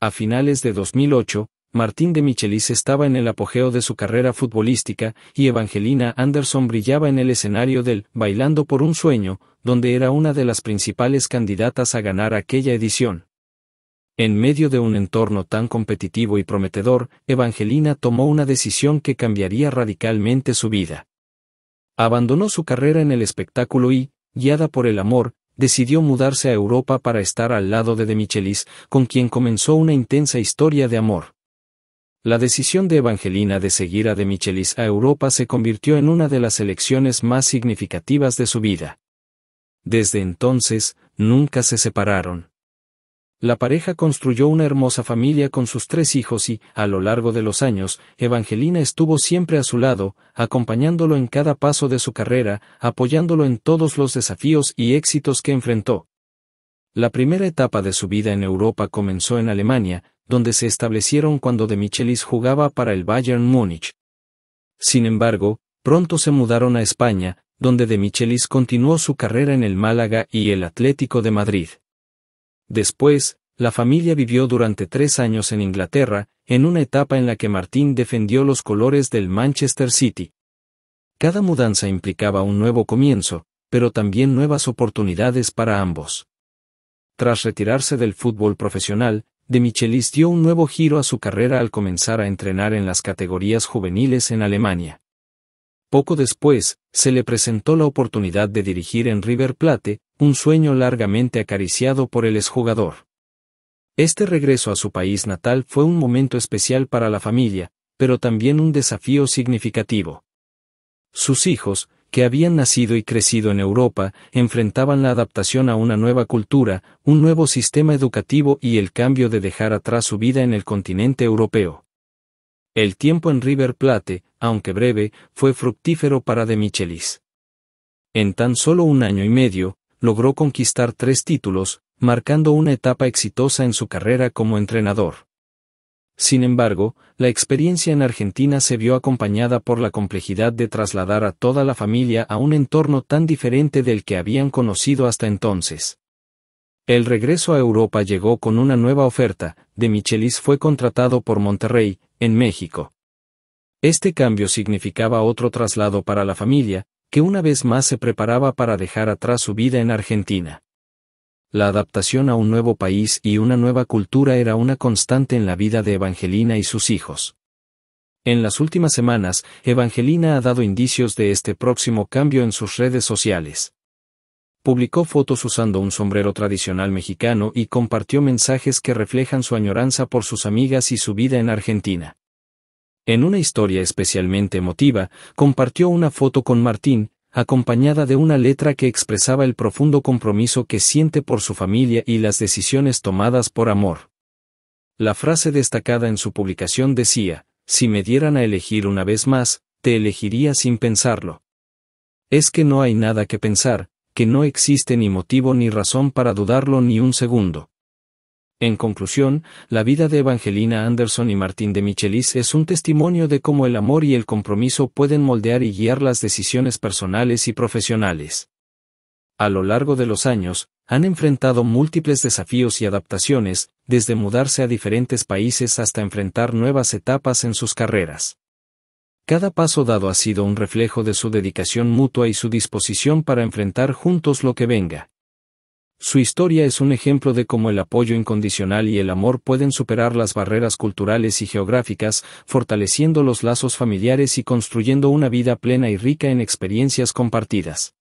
A finales de 2008, Martín de Michelis estaba en el apogeo de su carrera futbolística y Evangelina Anderson brillaba en el escenario del Bailando por un Sueño, donde era una de las principales candidatas a ganar aquella edición. En medio de un entorno tan competitivo y prometedor, Evangelina tomó una decisión que cambiaría radicalmente su vida. Abandonó su carrera en el espectáculo y, guiada por el amor, decidió mudarse a Europa para estar al lado de de Michelis, con quien comenzó una intensa historia de amor. La decisión de Evangelina de seguir a de Michelis a Europa se convirtió en una de las elecciones más significativas de su vida. Desde entonces, nunca se separaron. La pareja construyó una hermosa familia con sus tres hijos y, a lo largo de los años, Evangelina estuvo siempre a su lado, acompañándolo en cada paso de su carrera, apoyándolo en todos los desafíos y éxitos que enfrentó. La primera etapa de su vida en Europa comenzó en Alemania, donde se establecieron cuando De Michelis jugaba para el Bayern Múnich. Sin embargo, pronto se mudaron a España, donde De Michelis continuó su carrera en el Málaga y el Atlético de Madrid. Después, la familia vivió durante tres años en Inglaterra, en una etapa en la que Martín defendió los colores del Manchester City. Cada mudanza implicaba un nuevo comienzo, pero también nuevas oportunidades para ambos. Tras retirarse del fútbol profesional, De Michelis dio un nuevo giro a su carrera al comenzar a entrenar en las categorías juveniles en Alemania. Poco después, se le presentó la oportunidad de dirigir en River Plate, un sueño largamente acariciado por el exjugador. Este regreso a su país natal fue un momento especial para la familia, pero también un desafío significativo. Sus hijos, que habían nacido y crecido en Europa, enfrentaban la adaptación a una nueva cultura, un nuevo sistema educativo y el cambio de dejar atrás su vida en el continente europeo. El tiempo en River Plate, aunque breve, fue fructífero para de Michelis. En tan solo un año y medio, logró conquistar tres títulos, marcando una etapa exitosa en su carrera como entrenador. Sin embargo, la experiencia en Argentina se vio acompañada por la complejidad de trasladar a toda la familia a un entorno tan diferente del que habían conocido hasta entonces. El regreso a Europa llegó con una nueva oferta, de Michelis fue contratado por Monterrey, en México. Este cambio significaba otro traslado para la familia, que una vez más se preparaba para dejar atrás su vida en Argentina. La adaptación a un nuevo país y una nueva cultura era una constante en la vida de Evangelina y sus hijos. En las últimas semanas, Evangelina ha dado indicios de este próximo cambio en sus redes sociales. Publicó fotos usando un sombrero tradicional mexicano y compartió mensajes que reflejan su añoranza por sus amigas y su vida en Argentina en una historia especialmente emotiva, compartió una foto con Martín, acompañada de una letra que expresaba el profundo compromiso que siente por su familia y las decisiones tomadas por amor. La frase destacada en su publicación decía, si me dieran a elegir una vez más, te elegiría sin pensarlo. Es que no hay nada que pensar, que no existe ni motivo ni razón para dudarlo ni un segundo. En conclusión, la vida de Evangelina Anderson y Martín de Michelis es un testimonio de cómo el amor y el compromiso pueden moldear y guiar las decisiones personales y profesionales. A lo largo de los años, han enfrentado múltiples desafíos y adaptaciones, desde mudarse a diferentes países hasta enfrentar nuevas etapas en sus carreras. Cada paso dado ha sido un reflejo de su dedicación mutua y su disposición para enfrentar juntos lo que venga. Su historia es un ejemplo de cómo el apoyo incondicional y el amor pueden superar las barreras culturales y geográficas, fortaleciendo los lazos familiares y construyendo una vida plena y rica en experiencias compartidas.